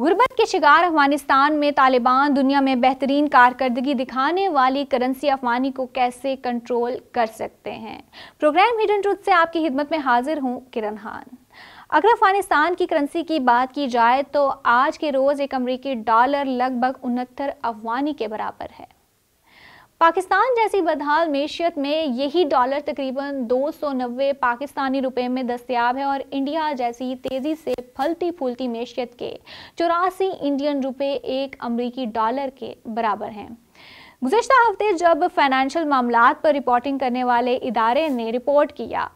गुर्बत के शिकार अफगानिस्तान में तालिबान दुनिया में बेहतरीन कारकर्दगी दिखाने वाली करेंसी अफवानी को कैसे कंट्रोल कर सकते हैं प्रोग्राम हिडन ट्रूथ से आपकी खिदमत में हाजिर हूँ किरण खान अगर अफगानिस्तान की करेंसी की बात की जाए तो आज के रोज़ एक अमरीकी डॉलर लगभग उनहत्तर अफवानी के बराबर है पाकिस्तान जैसी बदहाल मीशत में यही डॉलर तकरीबन नब्बे पाकिस्तानी रुपए में दस्तियाब है और इंडिया जैसी तेज़ी से फलती फूलती मीशत के चौरासी इंडियन रुपए एक अमरीकी डॉलर के बराबर हैं गुजशत हफ्ते जब फाइनेंशियल मामला पर रिपोर्टिंग करने वाले इदारे ने रिपोर्ट किया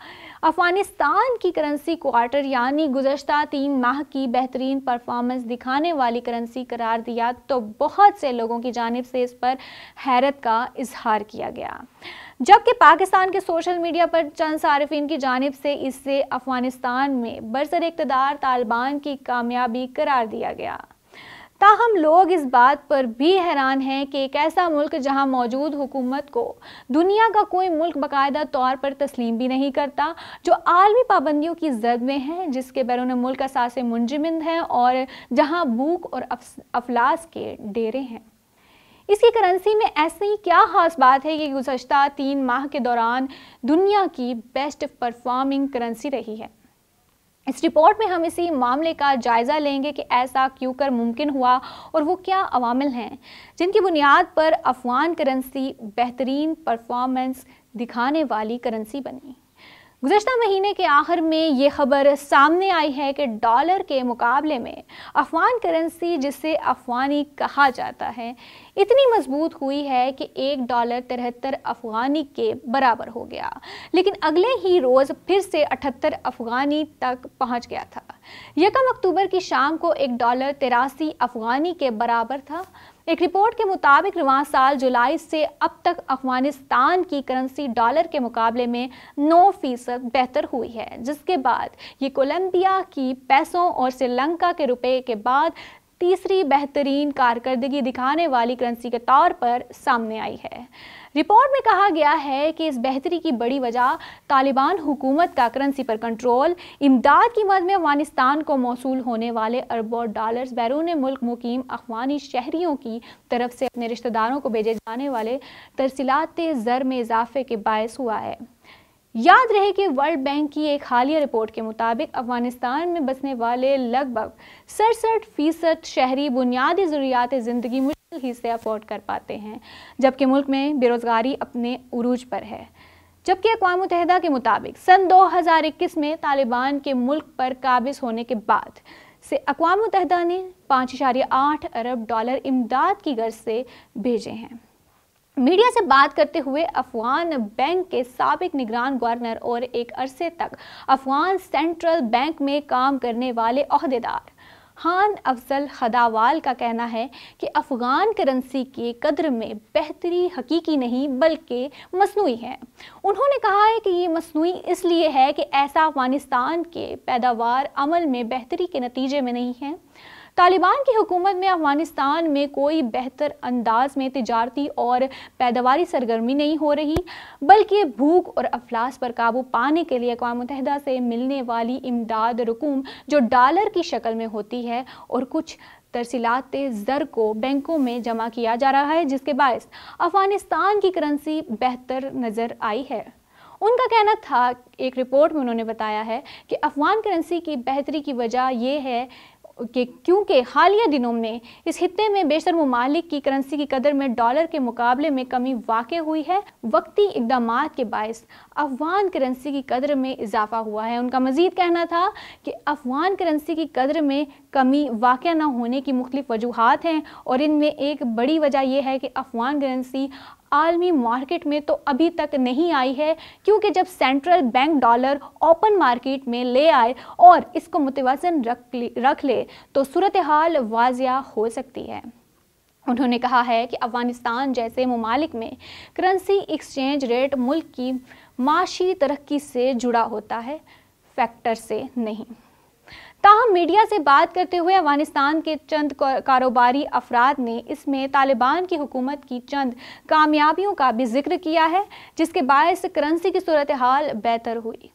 अफगानिस्तान की करेंसी क्वार्टर यानी गुजशत तीन माह की बेहतरीन परफॉर्मेंस दिखाने वाली करेंसी करार दिया तो बहुत से लोगों की जानब से इस पर हैरत का इजहार किया गया जबकि पाकिस्तान के सोशल मीडिया पर चंद सार्फिन की जानब से इससे अफगानिस्तान में बरसर इकतदार तालिबान की कामयाबी करार दिया गया ताहम लोग इस बात पर भी हैरान हैं कि एक ऐसा मुल्क जहां मौजूद हुकूमत को दुनिया का कोई मुल्क बाकायदा तौर पर तस्लीम भी नहीं करता जो आलमी पाबंदियों की जद में है जिसके बैरून मुल्क असासे मुंजमंद हैं और जहाँ भूख और अफलास के डेरे हैं इसकी करेंसी में ऐसी क्या खास बात है कि गुजशत तीन माह के दौरान दुनिया की बेस्ट परफॉर्मिंग करेंसी रही है इस रिपोर्ट में हम इसी मामले का जायज़ा लेंगे कि ऐसा क्यों कर मुमकिन हुआ और वो क्या अवामिल हैं जिनकी बुनियाद पर अफगान करेंसी बेहतरीन परफॉर्मेंस दिखाने वाली करेंसी बनी गुजशत महीने के आखिर में ये खबर सामने आई है कि डॉलर के मुकाबले में अफगान करेंसी जिसे अफगानी कहा जाता है इतनी मजबूत हुई है कि एक डॉलर तिहत्तर अफगानी के बराबर हो गया लेकिन अगले ही रोज़ फिर से अठहत्तर अफगानी तक पहुंच गया था यकम अक्टूबर की शाम को एक डॉलर तिरासी अफगानी के बराबर था एक रिपोर्ट के मुताबिक रवान साल जुलाई से अब तक अफगानिस्तान की करेंसी डॉलर के मुकाबले में 9 फीसद बेहतर हुई है जिसके बाद ये कोलंबिया की पैसों और श्रीलंका के रुपए के बाद तीसरी बेहतरीन कारकर्दगी दिखाने वाली करेंसी के तौर पर सामने आई है रिपोर्ट में कहा गया है कि इस बेहतरी की बड़ी वजह तालिबान हुकूमत का करेंसी पर कंट्रोल इमदाद की मद में अफगानिस्तान को मौसू होने वाले अरबों डॉलर्स बैरून मुल्क मुकीम अफवानी शहरीों की तरफ से अपने रिश्तेदारों को भेजे जाने वाले तरसीलात ज़र में इजाफे के बायस हुआ है याद रहे कि वर्ल्ड बैंक की एक हालिया रिपोर्ट के मुताबिक अफगानिस्तान में बसने वाले लगभग सड़सठ फीसद शहरी बुनियादी ज़रूरियात ज़िंदगी मुश्किल ही से अफोर्ड कर पाते हैं जबकि मुल्क में बेरोज़गारी अपने उरूज पर है जबकि अकवा मुतहदा के मुताबिक सन 2021 में तालिबान के मुल्क पर काबिज होने के बाद से अकवा मुतहदा ने पाँच अरब डॉलर इमदाद की गर्ज से भेजे हैं मीडिया से बात करते हुए अफगान बैंक के सबक निगरान गवर्नर और एक अरसे तक अफगान सेंट्रल बैंक में काम करने वाले अहदेदार खान अफजल खदावाल का कहना है कि अफ़गान करेंसी के कदर में बेहतरी हकीकी नहीं बल्कि मसनू है उन्होंने कहा है कि ये मसनू इसलिए है कि ऐसा अफ़गानिस्तान के पैदावार अमल में बेहतरी के नतीजे में नहीं है तालिबान की हुकूमत में अफगानिस्तान में कोई बेहतर अंदाज में तजारती और पैदावारी सरगर्मी नहीं हो रही बल्कि भूख और अफलास पर काबू पाने के लिए अकवा मुतहदा से मिलने वाली इमदाद रकूम जो डॉलर की शक्ल में होती है और कुछ तरसीलात ज़र को बैंकों में जमा किया जा रहा है जिसके बायस अफगानिस्तान की करेंसी बेहतर नज़र आई है उनका कहना था एक रिपोर्ट में उन्होंने बताया है कि अफगान करेंसी की बेहतरी की वजह यह है कि क्योंकि हालिया दिनों में इस खत्े में बेशतर ममालिक की करेंसी की कदर में डॉलर के मुकाबले में कमी वाक़ हुई है वक्ती इकदाम के बायस अफगान करेंसी की कदर में इजाफा हुआ है उनका मजीद कहना था कि अफगान करेंसी की कदर में कमी वाक़ न होने की मुख्तफ वजूहत हैं और इनमें एक बड़ी वजह यह है कि अफगान करेंसी आलमी मार्केट में तो अभी तक नहीं आई है क्योंकि जब central bank dollar open market में ले आए और इसको मुतवाजन रख रख ले तो सूरत हाल वाजिया हो सकती है उन्होंने कहा है कि अफ़गानिस्तान जैसे ममालिक में करेंसी एक्सचेंज रेट मुल्क की माशी तरक्की से जुड़ा होता है फैक्टर से नहीं ताहम मीडिया से बात करते हुए अफगानिस्तान के चंद कारोबारी अफराद ने इसमें तालिबान की हुकूमत की चंद कामयाबियों का भी जिक्र किया है जिसके बायस करेंसी की सूरत हाल बेहतर हुई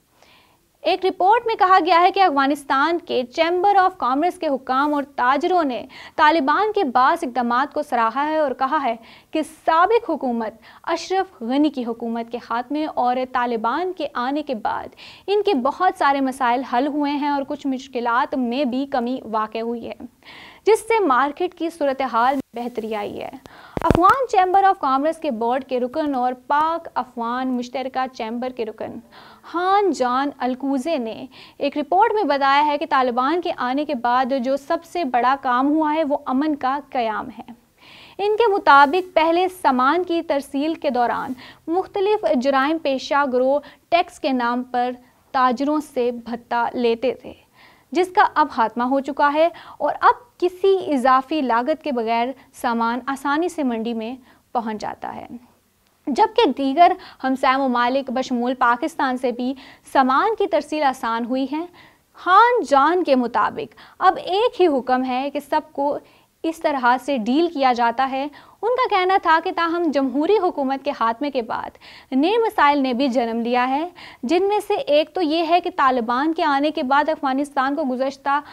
एक रिपोर्ट में कहा गया है कि अफगानिस्तान के चैम्बर ऑफ कॉमर्स के हुकाम और ताजरों ने तालिबान के बास इकदाम को सराहा है और कहा है कि सबक हुकूमत अशरफ गनी की हुकूमत के खात्मे और तालिबान के आने के बाद इनके बहुत सारे मसाइल हल हुए हैं और कुछ मुश्किल में भी कमी वाक़ हुई है जिससे मार्केट की सूरत हाल में बेहतरी आई है अफगान चैम्बर ऑफ कामर्स के बोर्ड के रुकन और पाक अफगान मुश्तर चैम्बर के रुकन हान जान अलकूजे ने एक रिपोर्ट में बताया है कि तालिबान के आने के बाद जो सबसे बड़ा काम हुआ है वो अमन का क्याम है इनके मुताबिक पहले सामान की तरसील के दौरान मुख्तलिफ जराइम पेशा ग्रोह टैक्स के नाम पर ताजरों से भत्ता लेते थे जिसका अब हात्मा हो चुका है और अब किसी इजाफी लागत के बगैर सामान आसानी से मंडी में पहुंच जाता है जबकि दीगर हमसाय ममालिक बशमूल पाकिस्तान से भी सामान की तरसील आसान हुई है खान जान के मुताबिक अब एक ही हुक्म है कि सबको इस तरह से डील किया जाता है उनका कहना था कि ताहम जमहूरी हुकूमत के हाथमे के बाद नए मसाइल ने भी जन्म लिया है जिनमें से एक तो ये है कि तालिबान के आने के बाद अफ़गानिस्तान को गुजशत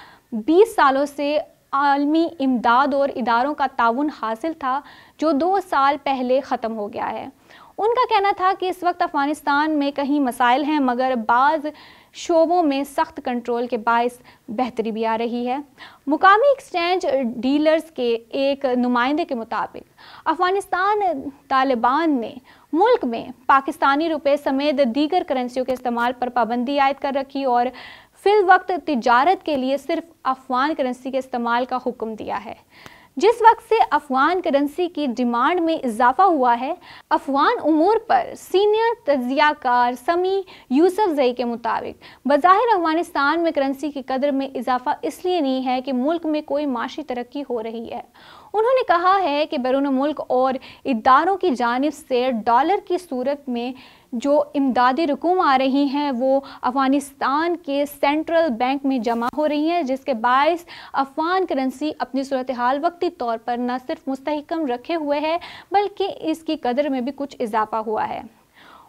बीस सालों से आलमी इमदाद और इदारों का ताउन हासिल था जो दो साल पहले ख़त्म हो गया है उनका कहना था कि इस वक्त अफ़गानिस्तान में कहीं मसाइल हैं मगर बाज़ शोबों में सख्त कंट्रोल के बायस बेहतरी भी आ रही है मुकामी एक्सचेंज डीलर्स के एक नुमाइंदे के मुताबिक अफगानिस्तान तालिबान ने मुल्क में पाकिस्तानी रुपए समेत दीगर करेंसियों के इस्तेमाल पर पाबंदी आयद कर रखी और फिल वक्त तजारत के लिए सिर्फ अफगान करेंसी के इस्तेमाल का हुक्म दिया है जिस वक्त से अफगान करेंसी की डिमांड में इजाफा हुआ है अफगान उमूर पर सीनियर तजियाकार समी यूसफ जई के मुताबिक बाहिर अफगानिस्तान में करेंसी की कदर में इजाफा इसलिए नहीं है कि मुल्क में कोई माशी तरक्की हो रही है उन्होंने कहा है कि बैरून मुल्क और इदारों की जानब से डॉलर की सूरत में जो इमदादी रकूम आ रही हैं वो अफ़गानिस्तान के सेंट्रल बैंक में जमा हो रही हैं जिसके बायस अफ़गान करेंसी अपनी सूरत हाल वक्ती तौर पर न सिर्फ मुस्तकम रखे हुए है बल्कि इसकी कदर में भी कुछ इजाफा हुआ है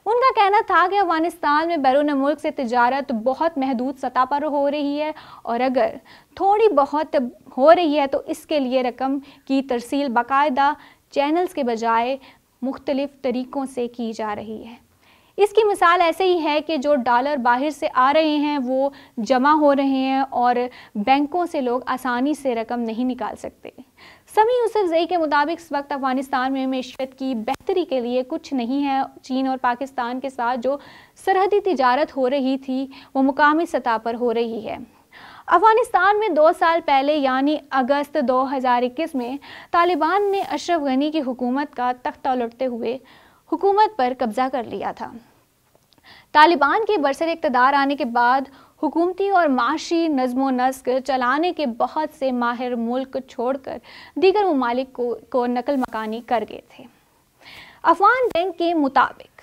उनका कहना था कि अफगानिस्तान में बैरून मुल्क से तजारत बहुत महदूद सतह पर हो रही है और अगर थोड़ी बहुत हो रही है तो इसके लिए रकम की तरसील बाकायदा चैनल्स के बजाय मुख्तलिफ़ तरीक़ों से की जा रही है इसकी मिसाल ऐसे ही है कि जो डॉलर बाहर से आ रहे हैं वो जमा हो रहे हैं और बैंकों से लोग आसानी से रकम नहीं निकाल सकते समी यूसुफ जई के मुताबिक इस वक्त अफगानिस्तान में मीशत की बेहतरी के लिए कुछ नहीं है चीन और पाकिस्तान के साथ जो सरहदी तजारत हो रही थी वो मुकामी सतह पर हो रही है अफगानिस्तान में दो साल पहले यानी अगस्त 2021 में तालिबान ने अशरफ गनी की हुकूमत का तख्ता लुटते हुए हुकूमत पर कब्जा कर लिया था तालिबान के बरसर इकतदार आने के बाद हुकूमती और माशी नज्म नस्क चलाने के बहुत से माहिर मुल्क छोड़कर दीगर ममालिक को, को नकल मकानी कर गए थे अफगान बैंक के मुताबिक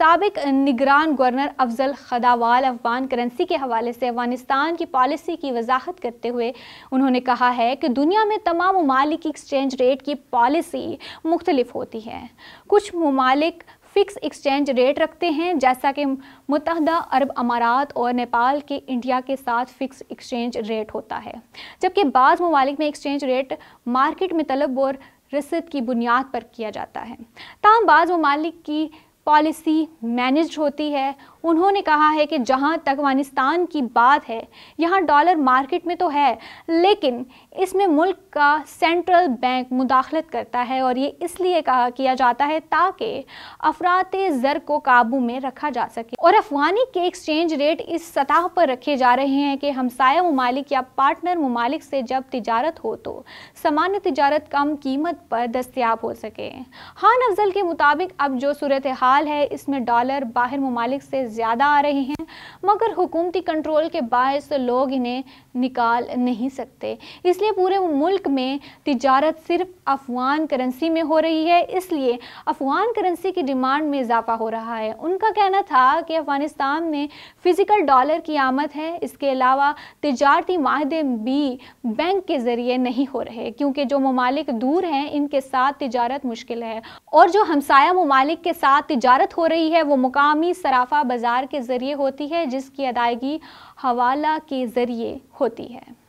सबक निगरान गवर्नर अफजल खदावाल अफगान करेंसी के हवाले से अफगानिस्तान की पॉलिसी की वजाहत करते हुए उन्होंने कहा है कि दुनिया में तमाम ममालिक एक्सचेंज रेट की पॉलिसी मुख्तलिफ होती है कुछ ममालिक फिक्स एक्सचेंज रेट रखते हैं जैसा कि मुतहदा अरब अमारात और नेपाल के इंडिया के साथ फिक्स एक्सचेंज रेट होता है जबकि बाज़ ममालिक में एक्सचेंज रेट मार्केट में तलब और रसद की बुनियाद पर किया जाता है तमाम बाज़ ममालिक की पॉलिसी मैनेज होती है उन्होंने कहा है कि जहां तक अफगानिस्तान की बात है यहां डॉलर मार्केट में तो है लेकिन इसमें मुल्क का सेंट्रल बैंक मुदाखलत करता है और ये इसलिए कहा किया जाता है ताकि अफरात ज़र को काबू में रखा जा सके और अफगानी के एक्सचेंज रेट इस सतह पर रखे जा रहे हैं कि हमसाया ममालिक या पार्टनर ममालिक से जब तजारत हो तो सामान्य तजारत कम कीमत पर दस्तियाब हो सके हान अफजल के मुताबिक अब जो सूरत हाल साल है इसमें डॉलर बाहर ममालिक से ज़्यादा आ रहे हैं मगर हुकूमती कंट्रोल के बायस लोग इन्हें निकाल नहीं सकते इसलिए पूरे मुल्क में तजारत सिर्फ अफगान करेंसी में हो रही है इसलिए अफगान करेंसी की डिमांड में इजाफा हो रहा है उनका कहना था कि अफ़गानिस्तान में फ़िज़िकल डॉलर की आमद है इसके अलावा तजारती माहदे भी बैंक के ज़रिए नहीं हो रहे क्योंकि जो ममालिक दूर हैं इनके साथ तजारत मुश्किल है और जो हमसाया ममालिक के साथ तजारत हो रही है वो मुकामी सराफा बाज़ार के ज़रिए होती है जिसकी अदायगी हवाला के ज़रिए होती है